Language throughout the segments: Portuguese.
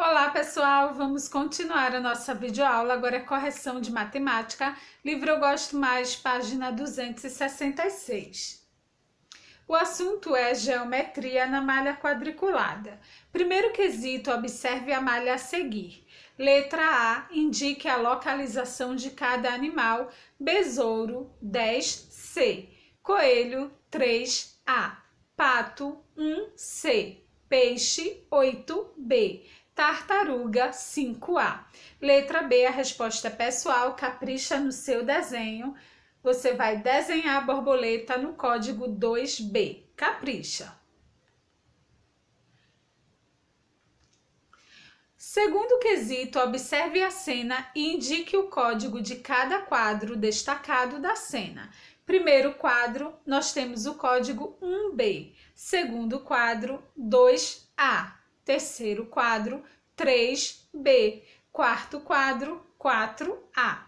Olá pessoal, vamos continuar a nossa videoaula, agora é correção de matemática, livro Eu Gosto Mais, página 266. O assunto é geometria na malha quadriculada. Primeiro quesito, observe a malha a seguir. Letra A, indique a localização de cada animal, besouro 10C, coelho 3A, pato 1C, peixe 8B, Tartaruga 5A. Letra B, a resposta é pessoal, capricha no seu desenho. Você vai desenhar a borboleta no código 2B. Capricha. Segundo quesito, observe a cena e indique o código de cada quadro destacado da cena. Primeiro quadro, nós temos o código 1B. Segundo quadro, 2A. Terceiro quadro, 3B. Quarto quadro, 4A.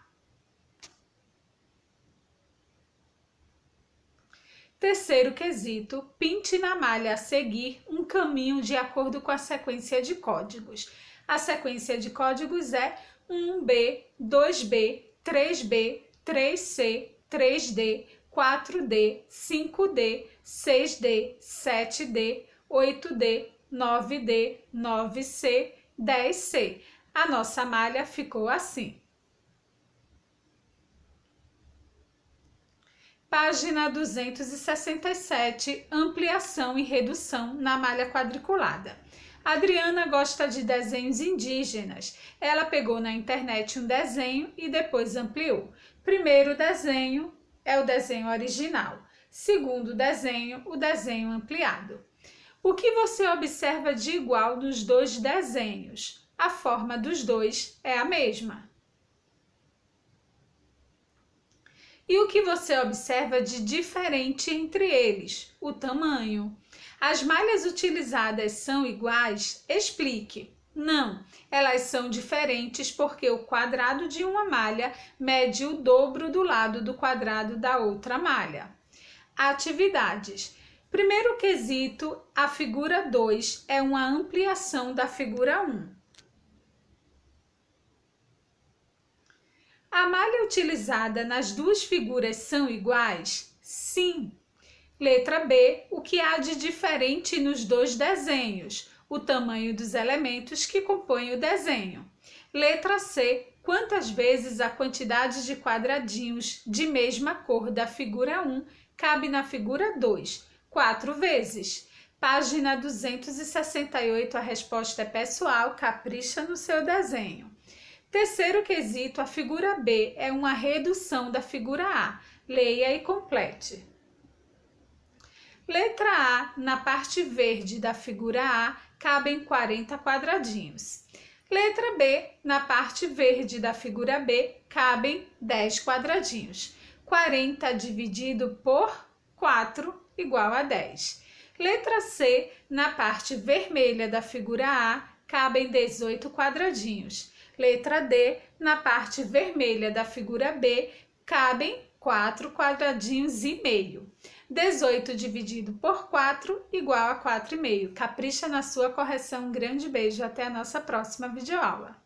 Terceiro quesito: pinte na malha a seguir um caminho de acordo com a sequência de códigos. A sequência de códigos é 1B, 2B, 3B, 3C, 3D, 4D, 5D, 6D, 7D, 8D, 9D, 9C, 10C. A nossa malha ficou assim. Página 267, ampliação e redução na malha quadriculada. Adriana gosta de desenhos indígenas. Ela pegou na internet um desenho e depois ampliou. Primeiro desenho é o desenho original. Segundo desenho, o desenho ampliado. O que você observa de igual nos dois desenhos? A forma dos dois é a mesma. E o que você observa de diferente entre eles? O tamanho. As malhas utilizadas são iguais? Explique. Não, elas são diferentes porque o quadrado de uma malha mede o dobro do lado do quadrado da outra malha. Atividades. Primeiro quesito, a figura 2 é uma ampliação da figura 1. Um. A malha utilizada nas duas figuras são iguais? Sim. Letra B, o que há de diferente nos dois desenhos? O tamanho dos elementos que compõem o desenho. Letra C, quantas vezes a quantidade de quadradinhos de mesma cor da figura 1 cabe na figura 2? quatro vezes. Página 268, a resposta é pessoal, capricha no seu desenho. Terceiro quesito, a figura B é uma redução da figura A. Leia e complete. Letra A, na parte verde da figura A, cabem 40 quadradinhos. Letra B, na parte verde da figura B, cabem 10 quadradinhos. 40 dividido por 4 igual a 10. Letra C, na parte vermelha da figura A, cabem 18 quadradinhos. Letra D, na parte vermelha da figura B, cabem 4 quadradinhos e meio. 18 dividido por 4 igual a 4,5. Capricha na sua correção. Um grande beijo até a nossa próxima videoaula.